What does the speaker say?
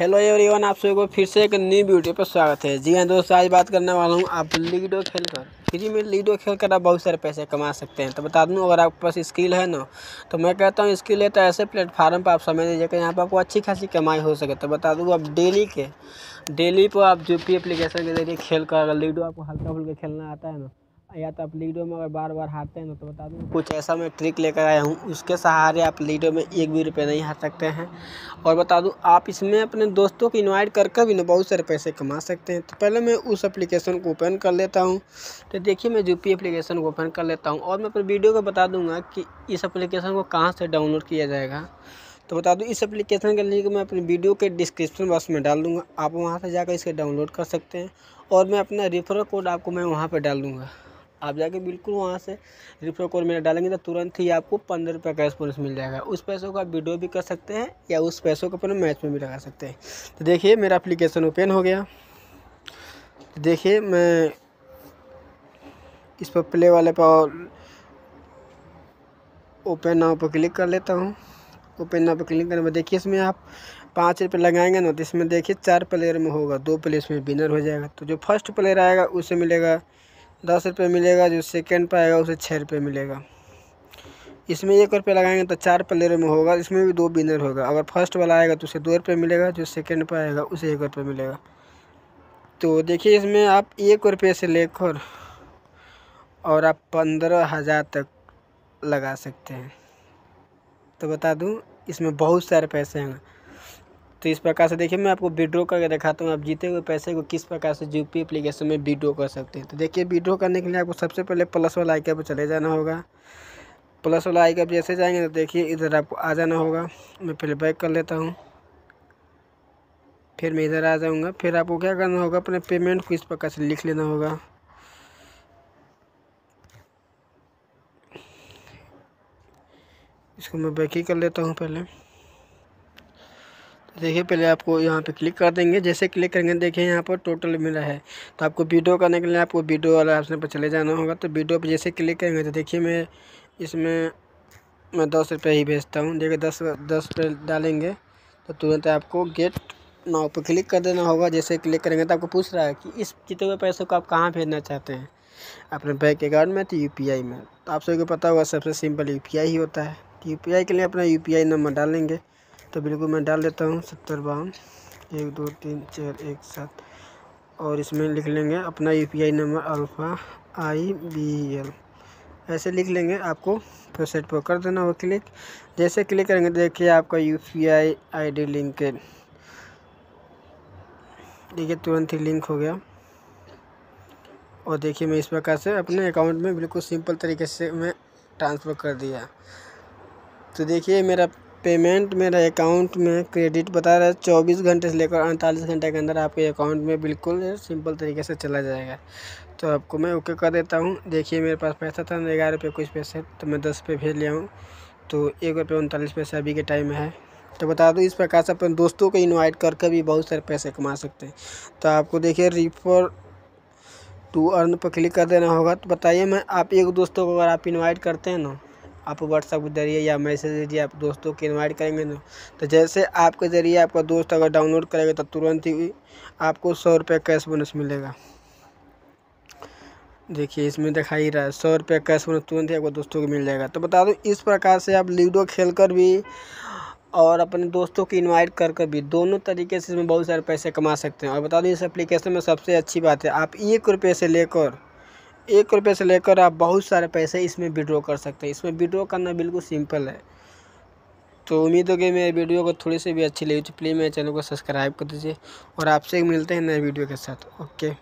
hello everyone आप सभी को फिर से एक न्यू वीडियो पर स्वागत है जी हाँ दोस्तों आज बात करने वाला हूँ आप लीडो खेल कर फ्री में लीडो खेल कर आप बहुत सारे पैसे कमा सकते हैं तो बता दूँ अगर आपके पास स्किल है ना तो मैं कहता हूँ स्किल है तो ऐसे प्लेटफार्म पर आप समय दीजिए कि यहाँ पर आपको अच्छी खासी कमाई हो सके तो बता दूँ आप डेली के डेली पर आप जो पी एप्लीकेशन के जरिए खेल कर अगर लीडो आपको हल्का फुल्का खेलना आता है ना या तो आप लीडो में अगर बार बार हारते हैं ना तो, तो बता दूँ कुछ ऐसा मैं ट्रिक लेकर आया हूँ उसके सहारे आप लीडो में एक भी रुपये नहीं हार सकते हैं और बता दूँ आप इसमें अपने दोस्तों को इन्वाइट करके भी ना बहुत सारे पैसे कमा सकते हैं तो पहले मैं उस एप्लीकेशन को ओपन कर लेता हूँ तो देखिए मैं जूपी एप्लीकेशन को ओपन कर लेता हूँ और मैं अपने वीडियो को बता दूँगा कि इस अप्लीकेशन को कहाँ से डाउनलोड किया जाएगा तो बता दूँ इस एप्लीकेशन के लिंक मैं अपनी वीडियो के डिस्क्रिप्शन बॉक्स में डाल दूँगा आप वहाँ से जाकर इसके डाउनलोड कर सकते हैं और मैं अपना रेफरल कोड आपको मैं वहाँ पर डाल दूँगा आप जाके बिल्कुल वहाँ से रिफर कोड मेरा डालेंगे तो तुरंत ही आपको पंद्रह रुपये का स्पॉन्स मिल जाएगा उस पैसों का विड्रो भी कर सकते हैं या उस पैसों को अपने मैच में भी लगा सकते हैं तो देखिए मेरा अप्लीकेशन ओपन हो गया तो देखिए मैं इस पर प्ले वाले पर ओपन नाव पर क्लिक कर लेता हूँ ओपन नाव पर क्लिक करने में देखिए इसमें आप पाँच रुपये लगाएंगे ना तो इसमें देखिए चार प्लेयर में होगा दो प्लेयर में विनर हो जाएगा तो जो फर्स्ट प्लेयर आएगा उसे मिलेगा दस रुपये मिलेगा जो सेकेंड पर आएगा उसे छः रुपये मिलेगा इसमें एक रुपये लगाएंगे तो चार प्लेयर में होगा इसमें भी दो विनर होगा अगर फर्स्ट वाला आएगा तो उसे दो रुपये मिलेगा जो सेकंड पर आएगा उसे एक रुपये मिलेगा तो देखिए इसमें आप एक रुपये से लेकर और आप पंद्रह हज़ार तक लगा सकते हैं तो बता दूँ इसमें बहुत सारे पैसे हैं तो इस प्रकार से देखिए मैं आपको विड्रो करके दिखाता हूँ आप जीते हुए पैसे को किस प्रकार से यू पी एप्लीकेशन में विड्रो कर सकते हैं तो देखिए विड्रो करने के लिए आपको सबसे पहले प्लस वाला आइकन पर चले जाना होगा प्लस वाला आइकन पर जैसे जाएंगे तो देखिए इधर आपको आ जाना होगा मैं पहले बैक कर लेता हूँ फिर मैं इधर आ जाऊँगा फिर आपको क्या करना होगा अपने पेमेंट को इस प्रकार से लिख लेना होगा इसको मैं बैक ही कर लेता हूँ पहले देखिए पहले आपको यहाँ पे क्लिक कर देंगे जैसे क्लिक करेंगे देखिए यहाँ पर टोटल मिला है तो आपको वीडियो करने के लिए आपको वीडियो वाला ऑप्शन पर चले जाना होगा तो वीडियो पर जैसे क्लिक करेंगे तो देखिए मैं इसमें मैं दस रुपये ही भेजता हूँ देखिए दस दस रुपये डालेंगे तो तुरंत आपको गेट नाव पर क्लिक कर देना होगा जैसे क्लिक करेंगे तो आपको पूछ रहा है कि इस जितने हुए पैसों को आप कहाँ भेजना चाहते हैं अपने बैंक अकाउंट में तो आई में तो आप सभी को पता होगा सबसे सिंपल आई ही होता है तो पी आई के लिए अपना आई नंबर डालेंगे तो बिल्कुल मैं डाल देता हूँ सत्तर बावन एक दो तीन चार एक सात और इसमें लिख लेंगे अपना I number alpha I B L ऐसे लिख लेंगे आपको वेबसाइट पर कर देना हो क्लिक जैसे क्लिक करेंगे देखिए आपका U P I I D link देखिए तुरंत ही लिंक हो गया और देखिए मैं इस प्रकार से अपने अकाउंट में बिल्कुल सिंपल तरीके से मैं ट्रांसफ़र कर दिया तो देखिए मेरा पेमेंट मेरा अकाउंट में क्रेडिट बता रहा है चौबीस घंटे से लेकर अड़तालीस घंटे के अंदर आपके अकाउंट में बिल्कुल सिंपल तरीके से चला जाएगा तो आपको मैं ओके कर देता हूँ देखिए मेरे पास पैसा था ग्यारह रुपये कुछ पैसे तो मैं दस रुपये भेज लिया हूँ तो एक रुपये उनतालीस पैसे अभी के टाइम में है तो बता दूँ इस प्रकार से अपने दोस्तों को इन्वाइट करके भी बहुत सारे पैसे कमा सकते हैं तो आपको देखिए रिफर टू अर्न पर क्लिक कर देना होगा तो बताइए मैं आप एक दोस्तों को अगर आप इन्वाइट करते हैं ना आप व्हाट्सअप के जरिए या मैसेज दीजिए आप दोस्तों की इन्वाइट करेंगे ना तो जैसे आपके ज़रिए आपका दोस्त अगर डाउनलोड करेगा तो तुरंत ही आपको सौ रुपये कैश बोनस मिलेगा देखिए इसमें दिखा ही रहा है सौ रुपये कैश बोनस तुरंत ही आपको दोस्तों को मिल जाएगा तो बता दो इस प्रकार से आप लूडो खेल कर भी और अपने दोस्तों की इनवाइट कर कर भी दोनों तरीके से इसमें बहुत सारे पैसे कमा सकते हैं और बता दो इस एप्लीकेशन में सबसे अच्छी बात है आप एक रुपये से लेकर एक रुपये से लेकर आप बहुत सारे पैसे इसमें विड्रॉ कर सकते हैं इसमें विड्रॉ करना बिल्कुल सिंपल है तो उम्मीद होगी मेरे वीडियो को थोड़ी सी भी अच्छी लगी तो प्लीज़ मेरे चैनल को सब्सक्राइब कर दीजिए और आपसे मिलते हैं नए वीडियो के साथ ओके